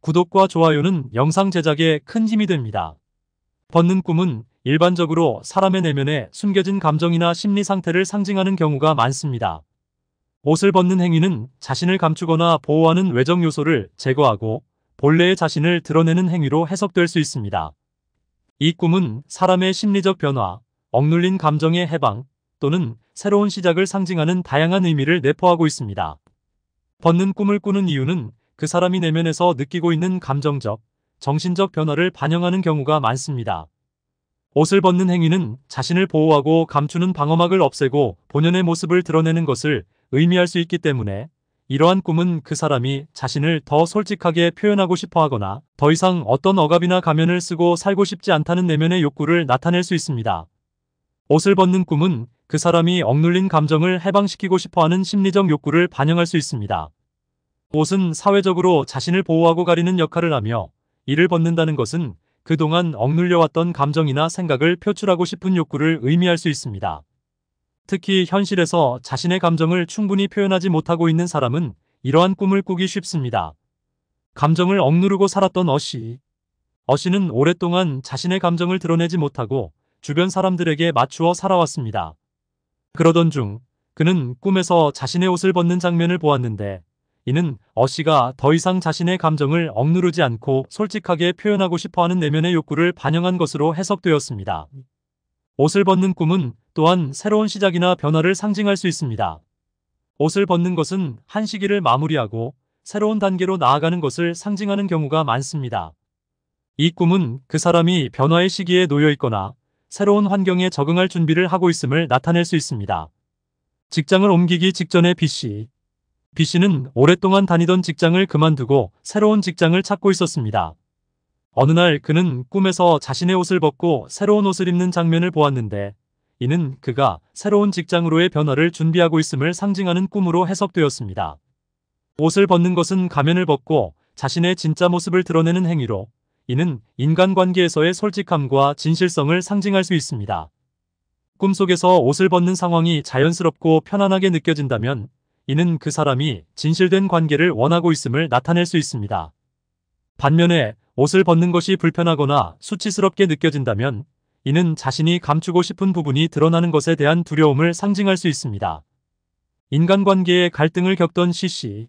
구독과 좋아요는 영상 제작에 큰 힘이 됩니다. 벗는 꿈은 일반적으로 사람의 내면에 숨겨진 감정이나 심리 상태를 상징하는 경우가 많습니다. 옷을 벗는 행위는 자신을 감추거나 보호하는 외적 요소를 제거하고 본래의 자신을 드러내는 행위로 해석될 수 있습니다. 이 꿈은 사람의 심리적 변화, 억눌린 감정의 해방 또는 새로운 시작을 상징하는 다양한 의미를 내포하고 있습니다. 벗는 꿈을 꾸는 이유는 그 사람이 내면에서 느끼고 있는 감정적, 정신적 변화를 반영하는 경우가 많습니다. 옷을 벗는 행위는 자신을 보호하고 감추는 방어막을 없애고 본연의 모습을 드러내는 것을 의미할 수 있기 때문에 이러한 꿈은 그 사람이 자신을 더 솔직하게 표현하고 싶어 하거나 더 이상 어떤 억압이나 가면을 쓰고 살고 싶지 않다는 내면의 욕구를 나타낼 수 있습니다. 옷을 벗는 꿈은 그 사람이 억눌린 감정을 해방시키고 싶어 하는 심리적 욕구를 반영할 수 있습니다. 옷은 사회적으로 자신을 보호하고 가리는 역할을 하며 이를 벗는다는 것은 그동안 억눌려왔던 감정이나 생각을 표출하고 싶은 욕구를 의미할 수 있습니다. 특히 현실에서 자신의 감정을 충분히 표현하지 못하고 있는 사람은 이러한 꿈을 꾸기 쉽습니다. 감정을 억누르고 살았던 어씨. 어씨는 오랫동안 자신의 감정을 드러내지 못하고 주변 사람들에게 맞추어 살아왔습니다. 그러던 중 그는 꿈에서 자신의 옷을 벗는 장면을 보았는데 이는 어 씨가 더 이상 자신의 감정을 억누르지 않고 솔직하게 표현하고 싶어하는 내면의 욕구를 반영한 것으로 해석되었습니다. 옷을 벗는 꿈은 또한 새로운 시작이나 변화를 상징할 수 있습니다. 옷을 벗는 것은 한 시기를 마무리하고 새로운 단계로 나아가는 것을 상징하는 경우가 많습니다. 이 꿈은 그 사람이 변화의 시기에 놓여 있거나 새로운 환경에 적응할 준비를 하고 있음을 나타낼 수 있습니다. 직장을 옮기기 직전의 B 씨, B씨는 오랫동안 다니던 직장을 그만두고 새로운 직장을 찾고 있었습니다. 어느 날 그는 꿈에서 자신의 옷을 벗고 새로운 옷을 입는 장면을 보았는데 이는 그가 새로운 직장으로의 변화를 준비하고 있음을 상징하는 꿈으로 해석되었습니다. 옷을 벗는 것은 가면을 벗고 자신의 진짜 모습을 드러내는 행위로 이는 인간관계에서의 솔직함과 진실성을 상징할 수 있습니다. 꿈속에서 옷을 벗는 상황이 자연스럽고 편안하게 느껴진다면 이는 그 사람이 진실된 관계를 원하고 있음을 나타낼 수 있습니다. 반면에 옷을 벗는 것이 불편하거나 수치스럽게 느껴진다면 이는 자신이 감추고 싶은 부분이 드러나는 것에 대한 두려움을 상징할 수 있습니다. 인간관계에 갈등을 겪던 시시.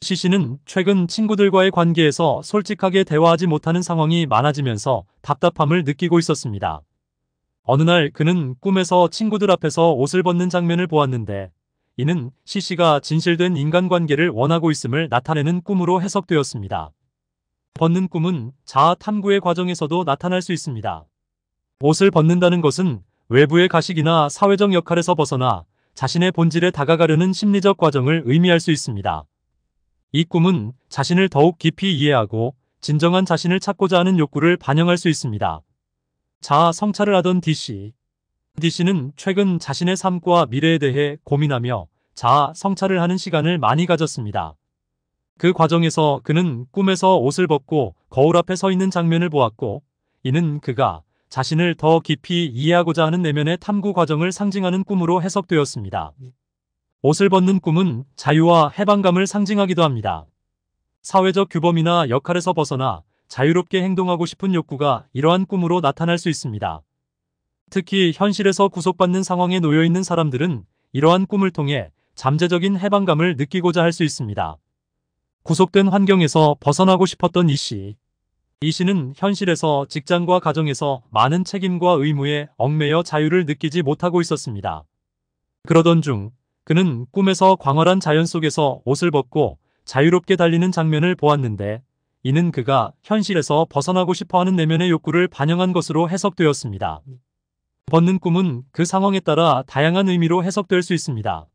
시시는 최근 친구들과의 관계에서 솔직하게 대화하지 못하는 상황이 많아지면서 답답함을 느끼고 있었습니다. 어느 날 그는 꿈에서 친구들 앞에서 옷을 벗는 장면을 보았는데 이는 c c 가 진실된 인간관계를 원하고 있음을 나타내는 꿈으로 해석되었습니다. 벗는 꿈은 자아 탐구의 과정에서도 나타날 수 있습니다. 옷을 벗는다는 것은 외부의 가식이나 사회적 역할에서 벗어나 자신의 본질에 다가가려는 심리적 과정을 의미할 수 있습니다. 이 꿈은 자신을 더욱 깊이 이해하고 진정한 자신을 찾고자 하는 욕구를 반영할 수 있습니다. 자아 성찰을 하던 d c D씨는 최근 자신의 삶과 미래에 대해 고민하며 자아 성찰을 하는 시간을 많이 가졌습니다. 그 과정에서 그는 꿈에서 옷을 벗고 거울 앞에 서 있는 장면을 보았고 이는 그가 자신을 더 깊이 이해하고자 하는 내면의 탐구 과정을 상징하는 꿈으로 해석되었습니다. 옷을 벗는 꿈은 자유와 해방감을 상징하기도 합니다. 사회적 규범이나 역할에서 벗어나 자유롭게 행동하고 싶은 욕구가 이러한 꿈으로 나타날 수 있습니다. 특히 현실에서 구속받는 상황에 놓여있는 사람들은 이러한 꿈을 통해 잠재적인 해방감을 느끼고자 할 수 있습니다. 구속된 환경에서 벗어나고 싶었던 이 씨. 이 씨는 현실에서 직장과 가정에서 많은 책임과 의무에 얽매여 자유를 느끼지 못하고 있었습니다. 그러던 중 그는 꿈에서 광활한 자연 속에서 옷을 벗고 자유롭게 달리는 장면을 보았는데 이는 그가 현실에서 벗어나고 싶어하는 내면의 욕구를 반영한 것으로 해석되었습니다. 벗는 꿈은 그 상황에 따라 다양한 의미로 해석될 수 있습니다.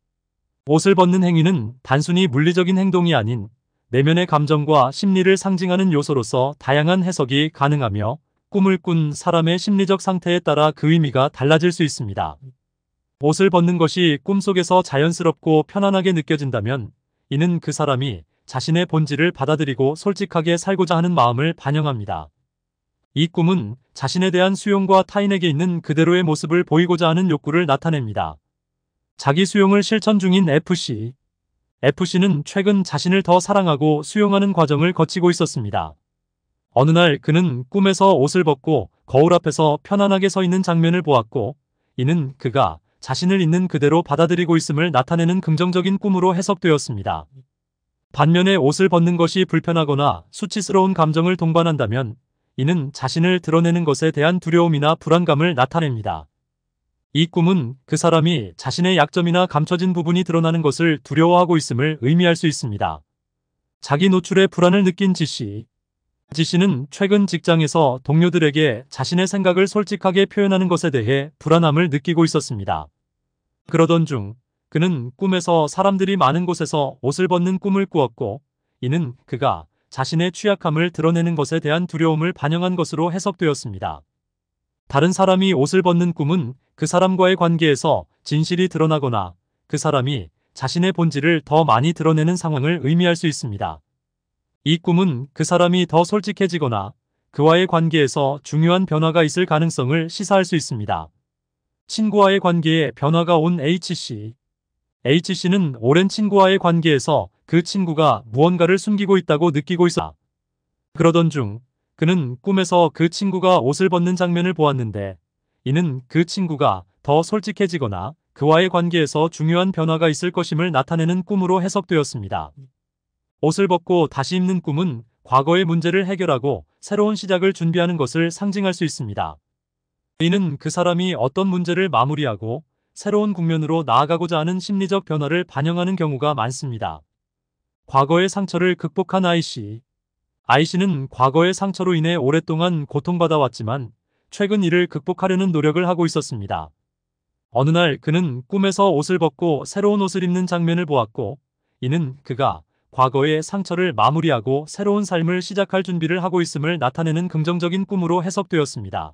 옷을 벗는 행위는 단순히 물리적인 행동이 아닌 내면의 감정과 심리를 상징하는 요소로서 다양한 해석이 가능하며 꿈을 꾼 사람의 심리적 상태에 따라 그 의미가 달라질 수 있습니다. 옷을 벗는 것이 꿈속에서 자연스럽고 편안하게 느껴진다면 이는 그 사람이 자신의 본질을 받아들이고 솔직하게 살고자 하는 마음을 반영합니다. 이 꿈은 자신에 대한 수용과 타인에게 있는 그대로의 모습을 보이고자 하는 욕구를 나타냅니다. 자기 수용을 실천 중인 FC. FC는 최근 자신을 더 사랑하고 수용하는 과정을 거치고 있었습니다. 어느 날 그는 꿈에서 옷을 벗고 거울 앞에서 편안하게 서 있는 장면을 보았고 이는 그가 자신을 있는 그대로 받아들이고 있음을 나타내는 긍정적인 꿈으로 해석되었습니다. 반면에 옷을 벗는 것이 불편하거나 수치스러운 감정을 동반한다면 이는 자신을 드러내는 것에 대한 두려움이나 불안감을 나타냅니다. 이 꿈은 그 사람이 자신의 약점이나 감춰진 부분이 드러나는 것을 두려워하고 있음을 의미할 수 있습니다. 자기 노출의 불안을 느낀 지씨. 지씨는 최근 직장에서 동료들에게 자신의 생각을 솔직하게 표현하는 것에 대해 불안함을 느끼고 있었습니다. 그러던 중 그는 꿈에서 사람들이 많은 곳에서 옷을 벗는 꿈을 꾸었고 이는 그가 자신의 취약함을 드러내는 것에 대한 두려움을 반영한 것으로 해석되었습니다. 다른 사람이 옷을 벗는 꿈은 그 사람과의 관계에서 진실이 드러나거나 그 사람이 자신의 본질을 더 많이 드러내는 상황을 의미할 수 있습니다. 이 꿈은 그 사람이 더 솔직해지거나 그와의 관계에서 중요한 변화가 있을 가능성을 시사할 수 있습니다. 친구와의 관계에 변화가 온 H씨 H씨는 오랜 친구와의 관계에서 그 친구가 무언가를 숨기고 있다고 느끼고 있어. 그러던 중 그는 꿈에서 그 친구가 옷을 벗는 장면을 보았는데 이는 그 친구가 더 솔직해지거나 그와의 관계에서 중요한 변화가 있을 것임을 나타내는 꿈으로 해석되었습니다. 옷을 벗고 다시 입는 꿈은 과거의 문제를 해결하고 새로운 시작을 준비하는 것을 상징할 수 있습니다. 이는 그 사람이 어떤 문제를 마무리하고 새로운 국면으로 나아가고자 하는 심리적 변화를 반영하는 경우가 많습니다. 과거의 상처를 극복한 아이씨. 아이씨는 과거의 상처로 인해 오랫동안 고통받아왔지만 최근 이를 극복하려는 노력을 하고 있었습니다. 어느 날 그는 꿈에서 옷을 벗고 새로운 옷을 입는 장면을 보았고 이는 그가 과거의 상처를 마무리하고 새로운 삶을 시작할 준비를 하고 있음을 나타내는 긍정적인 꿈으로 해석되었습니다.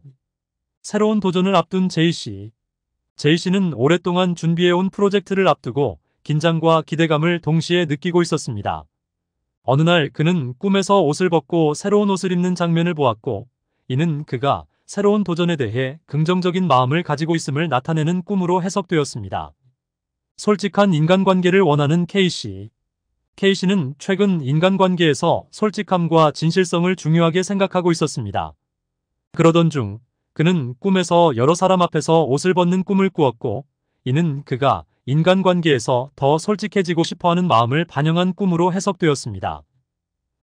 새로운 도전을 앞둔 제이씨 제이씨는 오랫동안 준비해온 프로젝트를 앞두고 긴장과 기대감을 동시에 느끼고 있었습니다. 어느 날 그는 꿈에서 옷을 벗고 새로운 옷을 입는 장면을 보았고 이는 그가 새로운 도전에 대해 긍정적인 마음을 가지고 있음을 나타내는 꿈으로 해석되었습니다. 솔직한 인간관계를 원하는 K씨 K씨는 최근 인간관계에서 솔직함과 진실성을 중요하게 생각하고 있었습니다. 그러던 중 그는 꿈에서 여러 사람 앞에서 옷을 벗는 꿈을 꾸었고 이는 그가 인간관계에서 더 솔직해지고 싶어하는 마음을 반영한 꿈으로 해석되었습니다.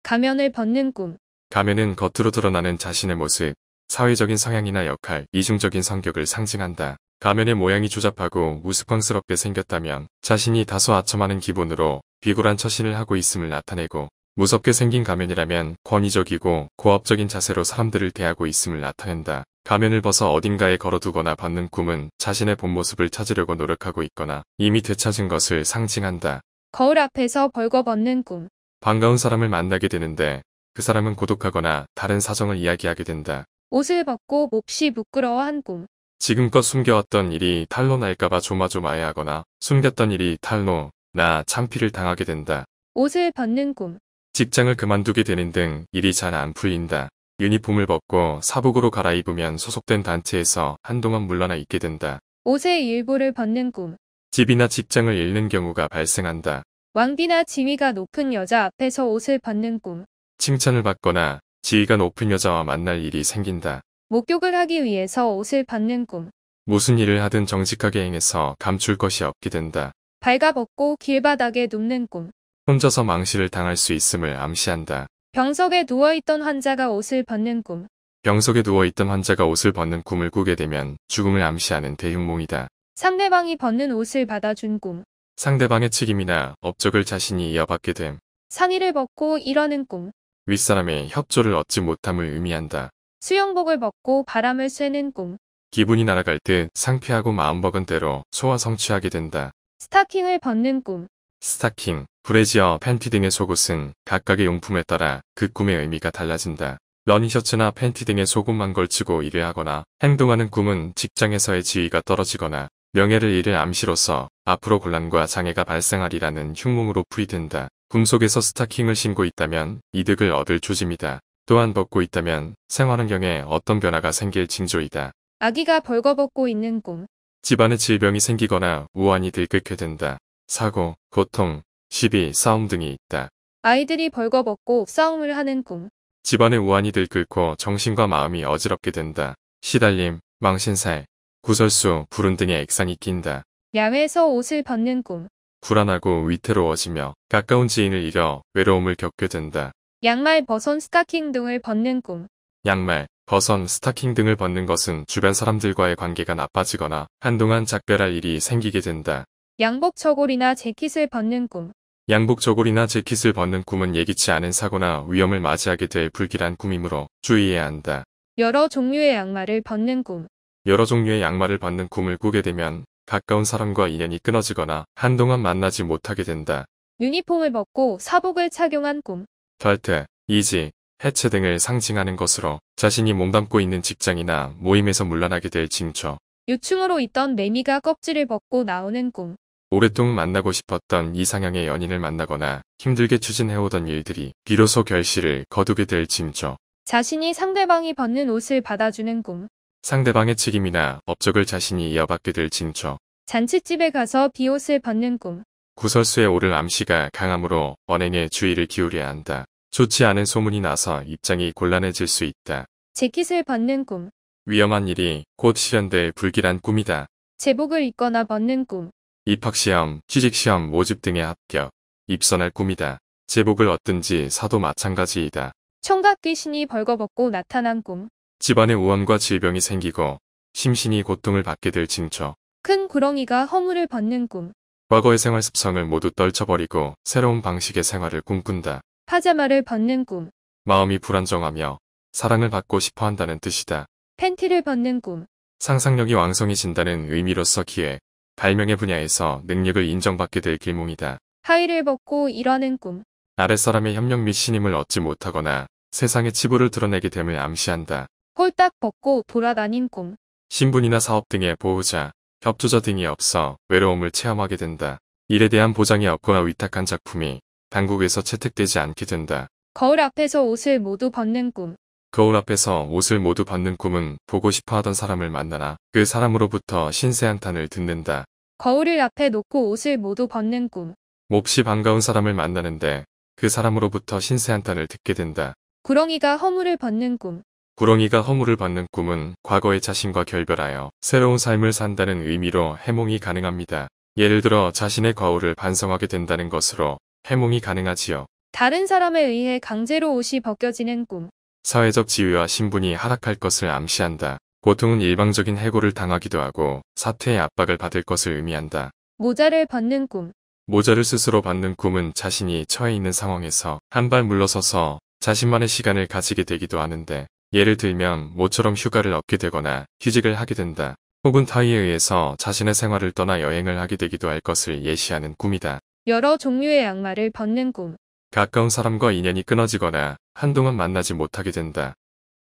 가면을 벗는 꿈. 가면은 겉으로 드러나는 자신의 모습, 사회적인 성향이나 역할, 이중적인 성격을 상징한다. 가면의 모양이 조잡하고 우스꽝스럽게 생겼다면 자신이 다소 아첨하는 기분으로 비굴한 처신을 하고 있음을 나타내고 무섭게 생긴 가면이라면 권위적이고 고압적인 자세로 사람들을 대하고 있음을 나타낸다. 가면을 벗어 어딘가에 걸어두거나 받는 꿈은 자신의 본 모습을 찾으려고 노력하고 있거나 이미 되찾은 것을 상징한다. 거울 앞에서 벌거벗는 꿈. 반가운 사람을 만나게 되는데 그 사람은 고독하거나 다른 사정을 이야기하게 된다. 옷을 벗고 몹시 부끄러워한 꿈. 지금껏 숨겨왔던 일이 탈로 날까봐 조마조마해하거나 숨겼던 일이 탈로, 나 창피를 당하게 된다. 옷을 벗는 꿈. 직장을 그만두게 되는 등 일이 잘 안 풀린다. 유니폼을 벗고 사복으로 갈아입으면 소속된 단체에서 한동안 물러나 있게 된다. 옷의 일부를 벗는 꿈. 집이나 직장을 잃는 경우가 발생한다. 왕비나 지위가 높은 여자 앞에서 옷을 벗는 꿈. 칭찬을 받거나 지위가 높은 여자와 만날 일이 생긴다. 목욕을 하기 위해서 옷을 벗는 꿈. 무슨 일을 하든 정직하게 행해서 감출 것이 없게 된다. 발가벗고 길바닥에 눕는 꿈. 혼자서 망실을 당할 수 있음을 암시한다. 병석에 누워있던 환자가 옷을 벗는 꿈. 병석에 누워있던 환자가 옷을 벗는 꿈을 꾸게 되면 죽음을 암시하는 대흉몽이다. 상대방이 벗는 옷을 받아준 꿈. 상대방의 책임이나 업적을 자신이 이어받게 됨. 상의를 벗고 일어는 꿈. 윗사람의 협조를 얻지 못함을 의미한다. 수영복을 벗고 바람을 쐬는 꿈. 기분이 날아갈 듯 상쾌하고 마음먹은 대로 소화 성취하게 된다. 스타킹을 벗는 꿈. 스타킹, 브래지어, 팬티 등의 속옷은 각각의 용품에 따라 그 꿈의 의미가 달라진다. 러닝셔츠나 팬티 등의 속옷만 걸치고 일을 하거나 행동하는 꿈은 직장에서의 지위가 떨어지거나 명예를 잃을 암시로서 앞으로 곤란과 장애가 발생하리라는 흉몽으로 풀이된다. 꿈속에서 스타킹을 신고 있다면 이득을 얻을 조짐이다. 또한 벗고 있다면 생활환경에 어떤 변화가 생길 징조이다. 아기가 벌거벗고 있는 꿈. 집안에 질병이 생기거나 우환이 들끓게 된다. 사고, 고통, 12. 싸움 등이 있다. 아이들이 벌거벗고 싸움을 하는 꿈. 집안의 우환이 들끓고 정신과 마음이 어지럽게 된다. 시달림, 망신살, 구설수, 불운 등의 액상이 낀다. 야외에서 옷을 벗는 꿈. 불안하고 위태로워지며 가까운 지인을 잃어 외로움을 겪게 된다. 양말, 버선, 스타킹 등을 벗는 꿈. 양말, 버선, 스타킹 등을 벗는 것은 주변 사람들과의 관계가 나빠지거나 한동안 작별할 일이 생기게 된다. 양복 처골이나 재킷을 벗는 꿈. 양복 저고리나 재킷을 벗는 꿈은 예기치 않은 사고나 위험을 맞이하게 될 불길한 꿈이므로 주의해야 한다. 여러 종류의 양말을 벗는 꿈. 여러 종류의 양말을 벗는 꿈을 꾸게 되면 가까운 사람과 인연이 끊어지거나 한동안 만나지 못하게 된다. 유니폼을 벗고 사복을 착용한 꿈. 별태, 이지, 해체 등을 상징하는 것으로 자신이 몸담고 있는 직장이나 모임에서 물러나게 될징초 유충으로 있던 매미가 껍질을 벗고 나오는 꿈. 오랫동안 만나고 싶었던 이상형의 연인을 만나거나 힘들게 추진해오던 일들이 비로소 결실을 거두게 될 징조. 자신이 상대방이 벗는 옷을 받아주는 꿈. 상대방의 책임이나 업적을 자신이 이어받게 될 징조. 잔칫집에 가서 비옷을 벗는 꿈. 구설수에 오를 암시가 강함으로 언행에 주의를 기울여야 한다. 좋지 않은 소문이 나서 입장이 곤란해질 수 있다. 재킷을 벗는 꿈. 위험한 일이 곧 실현될 불길한 꿈이다. 제복을 입거나 벗는 꿈. 입학시험, 취직시험 모집 등에 합격, 입선할 꿈이다. 제복을 얻든지 사도 마찬가지이다. 총각 귀신이 벌거벗고 나타난 꿈. 집안에 우환과 질병이 생기고 심신이 고통을 받게 될 징조. 큰 구렁이가 허물을 벗는 꿈. 과거의 생활 습성을 모두 떨쳐버리고 새로운 방식의 생활을 꿈꾼다. 파자마를 벗는 꿈. 마음이 불안정하며 사랑을 받고 싶어 한다는 뜻이다. 팬티를 벗는 꿈. 상상력이 왕성해진다는 의미로서 기획, 발명의 분야에서 능력을 인정받게 될 길몽이다. 하의를 벗고 일하는 꿈. 아랫사람의 협력 및 신임을 얻지 못하거나 세상의 치부를 드러내게 됨을 암시한다. 홀딱 벗고 돌아다닌 꿈. 신분이나 사업 등의 보호자, 협조자 등이 없어 외로움을 체험하게 된다. 일에 대한 보장이 없거나 위탁한 작품이 당국에서 채택되지 않게 된다. 거울 앞에서 옷을 모두 벗는 꿈. 거울 앞에서 옷을 모두 벗는 꿈은 보고 싶어 하던 사람을 만나나 그 사람으로부터 신세 한탄을 듣는다. 거울을 앞에 놓고 옷을 모두 벗는 꿈. 몹시 반가운 사람을 만나는데 그 사람으로부터 신세 한탄을 듣게 된다. 구렁이가 허물을 벗는 꿈. 구렁이가 허물을 벗는 꿈은 과거의 자신과 결별하여 새로운 삶을 산다는 의미로 해몽이 가능합니다. 예를 들어 자신의 과오를 반성하게 된다는 것으로 해몽이 가능하지요. 다른 사람에 의해 강제로 옷이 벗겨지는 꿈. 사회적 지위와 신분이 하락할 것을 암시한다. 고통은 일방적인 해고를 당하기도 하고 사퇴의 압박을 받을 것을 의미한다. 모자를 벗는 꿈. 모자를 스스로 받는 꿈은 자신이 처해 있는 상황에서 한 발 물러서서 자신만의 시간을 가지게 되기도 하는데 예를 들면 모처럼 휴가를 얻게 되거나 휴직을 하게 된다. 혹은 타의에 의해서 자신의 생활을 떠나 여행을 하게 되기도 할 것을 예시하는 꿈이다. 여러 종류의 양말을 벗는 꿈. 가까운 사람과 인연이 끊어지거나 한동안 만나지 못하게 된다.